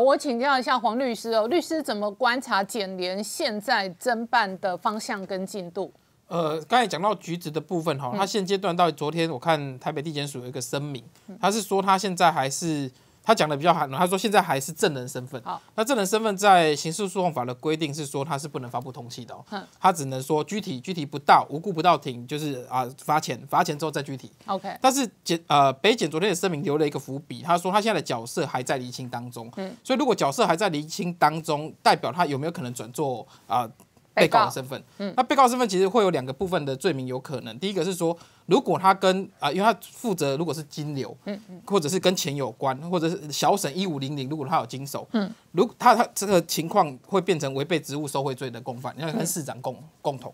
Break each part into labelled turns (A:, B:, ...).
A: 我请教一下黄律师哦，律师怎么观察检联现在侦办的方向跟进度？呃，刚才讲到橘子的部分哈，他现阶段到昨天，我看台北地检署有一个声明，他是说他现在还是。他讲的比较含他说现在还是证人身份。好，那证人身份在刑事诉讼法的规定是说他是不能发布通气的。嗯，他只能说具体具体不到，无故不到庭，就是啊罚钱，罚钱之后再具体。OK。但是检呃北检昨天的声明留了一个伏笔，他说他现在的角色还在厘清当中。嗯，所以如果角色还在厘清当中，代表他有没有可能转做啊？被告的身份，嗯，那被告身份其实会有两个部分的罪名有可能。第一个是说，如果他跟啊，因为他负责如果是金流，嗯嗯，或者是跟钱有关，或者是小沈一五零零，如果他有经手，嗯，如他他这个情况会变成违背职务受贿罪的共犯，你要跟市长共共同，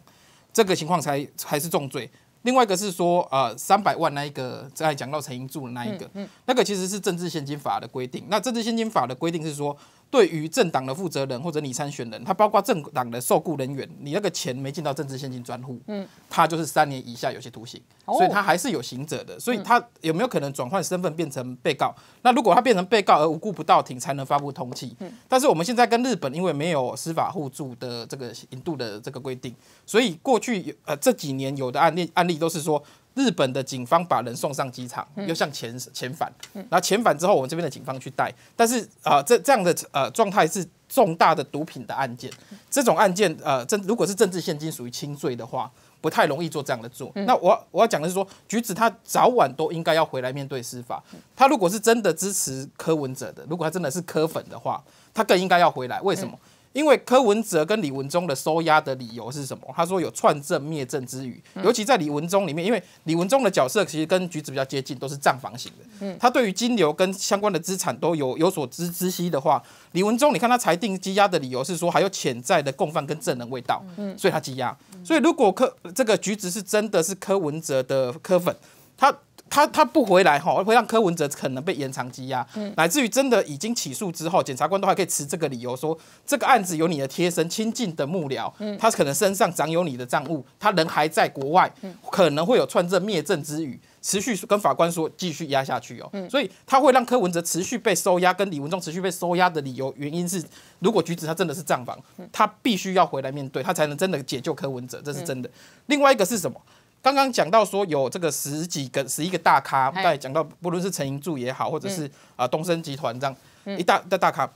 A: 这个情况才才是重罪。另外一个是说，呃，三百万那一个在讲到陈英柱的那一个，嗯，那个其实是政治献金法的规定。那政治献金法的规定是说。对于政党的负责人或者你参选人，他包括政党的受雇人员，你那个钱没进到政治现金专户，嗯，他就是三年以下有期徒刑，所以他还是有行者的，所以他有没有可能转换身份变成被告？那如果他变成被告而无故不到庭，才能发布通缉。但是我们现在跟日本因为没有司法互助的这个引渡的这个规定，所以过去有呃这几年有的案例案例都是说。日本的警方把人送上机场，又向遣遣返，然后遣返之后，我们这边的警方去带。但是啊，这这样的呃状态是重大的毒品的案件，这种案件呃政如果是政治现金属于轻罪的话，不太容易做这样的做。那我我要讲的是说，橘子他早晚都应该要回来面对司法。他如果是真的支持柯文哲的，如果他真的是柯粉的话，他更应该要回来。为什么？因为柯文哲跟李文忠的收押的理由是什么？他说有串证灭证之余，尤其在李文忠里面，因为李文忠的角色其实跟橘子比较接近，都是账房型的。嗯，他对于金流跟相关的资产都有有所知知悉的话，李文忠，你看他裁定羁押的理由是说还有潜在的共犯跟证人未到，嗯，所以他羁押。所以如果柯这个橘子是真的是柯文哲的柯粉，他。他他不回来哈，会让柯文哲可能被延长羁押，嗯、乃至于真的已经起诉之后，检察官都还可以持这个理由说，这个案子有你的贴身亲近的幕僚，嗯、他可能身上长有你的账务，他人还在国外，可能会有串证灭证之语，持续跟法官说继续压下去哦。所以他会让柯文哲持续被收押，跟李文忠持续被收押的理由原因，是如果举子他真的是账房，他必须要回来面对，他才能真的解救柯文哲，这是真的。另外一个是什么？刚刚讲到说有这个十几个十一个大咖，刚才讲到不论是陈英柱也好，或者是啊东森集团这样一大的大咖，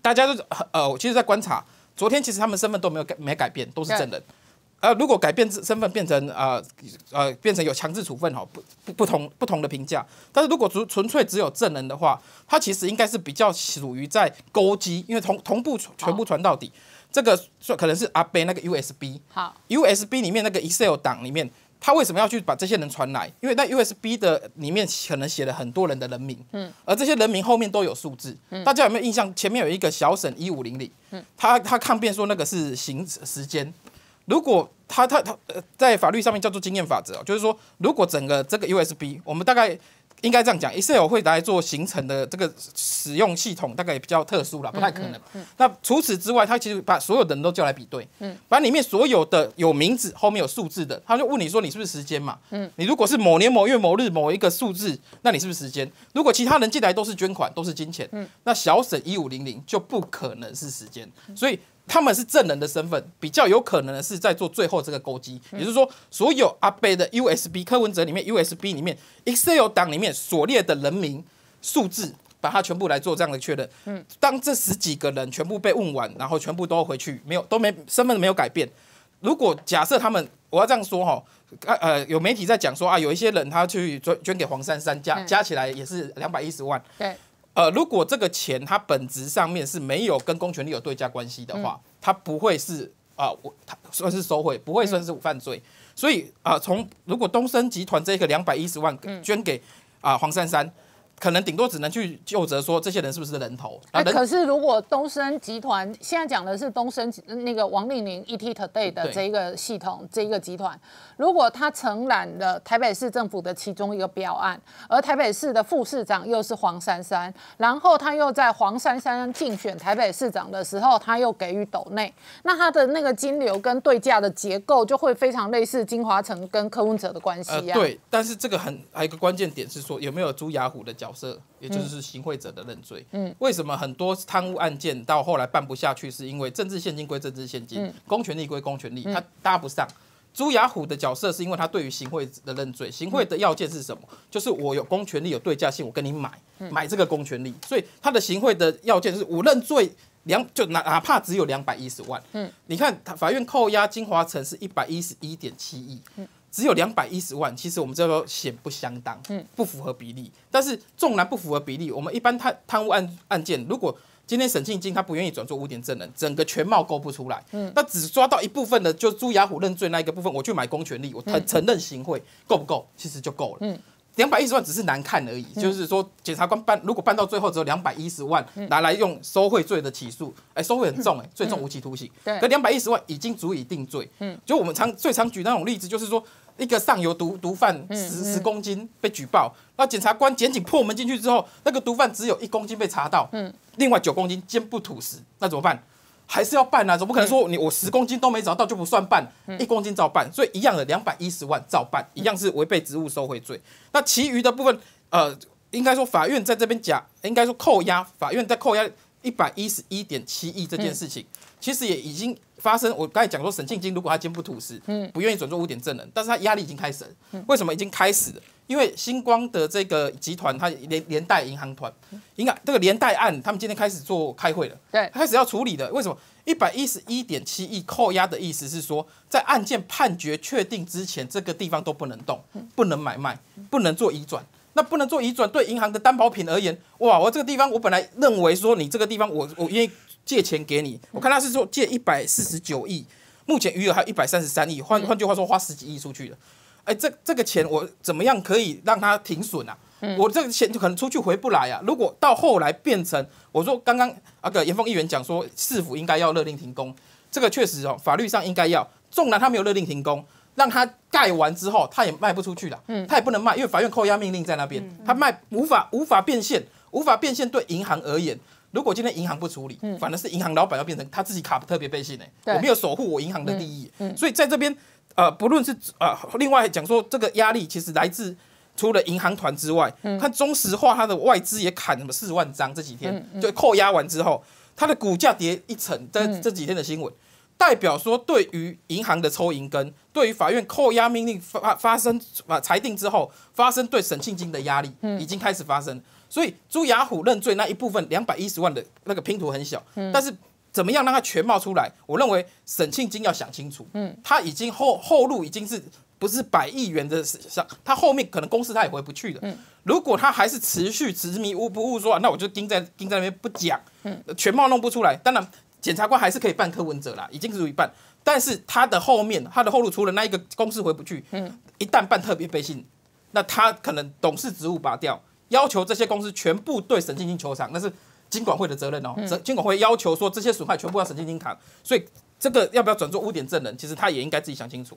A: 大家都呃，我其实在观察，昨天其实他们身份都没有改没改变，都是证人。呃，如果改变身份变成呃呃变成有强制处分，哈，不不不同不同的评价。但是如果纯纯粹只有证人的话，他其实应该是比较属于在勾机，因为同同步全部传到底，这个说可能是阿贝那个 USB，好 USB 里面那个 Excel 档里面。他为什么要去把这些人传来？因为那 USB 的里面可能写了很多人的人名，嗯，而这些人名后面都有数字，嗯，大家有没有印象？前面有一个小沈一五零零，嗯，他他抗辩说那个是行时间，如果他他他呃，在法律上面叫做经验法则就是说如果整个这个 USB，我们大概。应该这样讲，Excel 会来做形成的这个使用系统，大概也比较特殊了，不太可能。那除此之外，他其实把所有的人都叫来比对，把里面所有的有名字后面有数字的，他就问你说你是不是时间嘛？你如果是某年某月某日某一个数字，那你是不是时间？如果其他人进来都是捐款，都是金钱，那小沈一五零零就不可能是时间，所以。他们是证人的身份比较有可能的是在做最后这个勾稽，也就是说，所有阿贝的 USB 柯文哲里面 USB 里面 Excel 档里面所列的人名数字，把它全部来做这样的确认。嗯，当这十几个人全部被问完，然后全部都回去，没有都没身份没有改变。如果假设他们，我要这样说哈，呃，有媒体在讲说啊，有一些人他去捐捐给黄珊珊，加加起来也是两百一十万。对。呃，如果这个钱它本质上面是没有跟公权力有对价关系的话，它不会是啊，我它算是受贿，不会算是犯罪。所以啊，从如果东森集团这个两百一十万捐给啊黄珊珊。可能顶多只能去就责说这些人是不是人头啊？可是如果东森集团现在讲的是东森那个王令宁 E T Today 的这一个系统，这一个集团，如果他承揽了台北市政府的其中一个标案，而台北市的副市长又是黄珊珊，然后他又在黄珊珊竞选台北市长的时候，他又给予斗内，那他的那个金流跟对价的结构就会非常类似金华城跟柯文哲的关系啊。对，但是这个很还有一个关键点是说有没有朱雅虎的角。色，也就是行贿者的认罪。嗯，为什么很多贪污案件到后来办不下去，是因为政治现金归政治现金，公权力归公权力，它搭不上。朱雅虎的角色是因为他对于行贿的认罪。行贿的要件是什么？就是我有公权力有对价性，我跟你买买这个公权力。所以他的行贿的要件是，我认罪两，就哪哪怕只有两百一十万。嗯，你看法院扣押金华城是一百一十一点七亿。只有两百一十万，其实我们这个显不相当，嗯，不符合比例。但是纵然不符合比例，我们一般贪贪污案案件，如果今天沈庆金他不愿意转做污点证人，整个全貌勾不出来，嗯，那只抓到一部分的，就朱雅虎认罪那一个部分，我去买公权力，我承承认行贿够不够？其实就够了，嗯，两百一十万只是难看而已，就是说检察官办如果办到最后只有两百一十万拿来用收贿罪的起诉，哎，收贿很重，哎，最重无期徒刑，对，可两百一十万已经足以定罪，嗯，就我们常最常举那种例子，就是说。一个上游毒毒贩十十公斤被举报，那检察官检警破门进去之后，那个毒贩只有一公斤被查到，另外九公斤坚不吐实，那怎么办？还是要办啊？怎不可能说你我十公斤都没找到就不算办？一公斤照办，所以一样的两百一十万照办，一样是违背职务收回罪。那其余的部分，呃，应该说法院在这边讲，应该说扣押法院在扣押。一百一十一点七亿这件事情，其实也已经发生。我刚才讲说，沈静晶如果他坚不吐实，嗯，不愿意转做污点证人，但是他压力已经开始。为什么已经开始了？因为星光的这个集团，他连连带银行团，银行这个连带案，他们今天开始做开会了，对，开始要处理的。为什么一百一十一点七亿扣押的意思是说，在案件判决确定之前，这个地方都不能动，不能买卖，不能做移转。那不能做移转，对银行的担保品而言，哇，我这个地方，我本来认为说你这个地方，我我愿意借钱给你，我看他是说借一百四十九亿，目前余额还有一百三十三亿，换换句话说，花十几亿出去了，哎，这这个钱我怎么样可以让它停损啊？我这个钱就可能出去回不来啊。如果到后来变成我说刚刚那个严峰议员讲说市府应该要勒令停工，这个确实哦，法律上应该要，纵然他没有勒令停工。让他盖完之后，他也卖不出去了。嗯，他也不能卖，因为法院扣押命令在那边，他卖无法无法变现，无法变现对银行而言，如果今天银行不处理，反而是银行老板要变成他自己卡特别背信呢？我没有守护我银行的利益。嗯，所以在这边，呃，不论是呃，另外讲说这个压力其实来自除了银行团之外，看中石化它的外资也砍什么四万张，这几天就扣押完之后，它的股价跌一层，在这几天的新闻。代表说，对于银行的抽银根，对于法院扣押命令发发生啊裁定之后，发生对沈庆金的压力已经开始发生。所以朱雅虎认罪那一部分两百一十万的那个拼图很小，但是怎么样让他全貌出来？我认为沈庆金要想清楚，他已经后后路已经是不是百亿元的事？像他后面可能公司他也回不去了。如果他还是持续执迷不悟说，那我就盯在盯在那边不讲，全貌弄不出来。当然。检察官还是可以办柯文哲啦，已经可以办，但是他的后面，他的后路除了那一个公司回不去，嗯，一旦办特别背信，那他可能董事职务拔掉，要求这些公司全部对沈晶晶求偿，那是金管会的责任哦，金管会要求说这些损害全部要沈晶晶扛，所以这个要不要转做污点证人，其实他也应该自己想清楚。